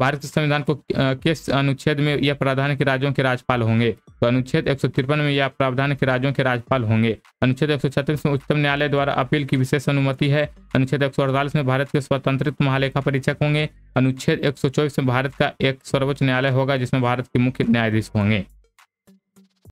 भारत के संविधान को किस अनुच्छेद में यह प्रावधान के राज्यों के राज्यपाल होंगे तो अनुच्छेद एक में यह प्रावधान के राज्यों के राज्यपाल होंगे अनुच्छेद एक में उच्चतम न्यायालय द्वारा अपील की विशेष अनुमति है अनुच्छेद एक में भारत के स्वतंत्रित महालेखा परीक्षक होंगे अनुच्छेद एक में भारत का एक सर्वोच्च न्यायालय होगा जिसमें भारत के मुख्य न्यायाधीश होंगे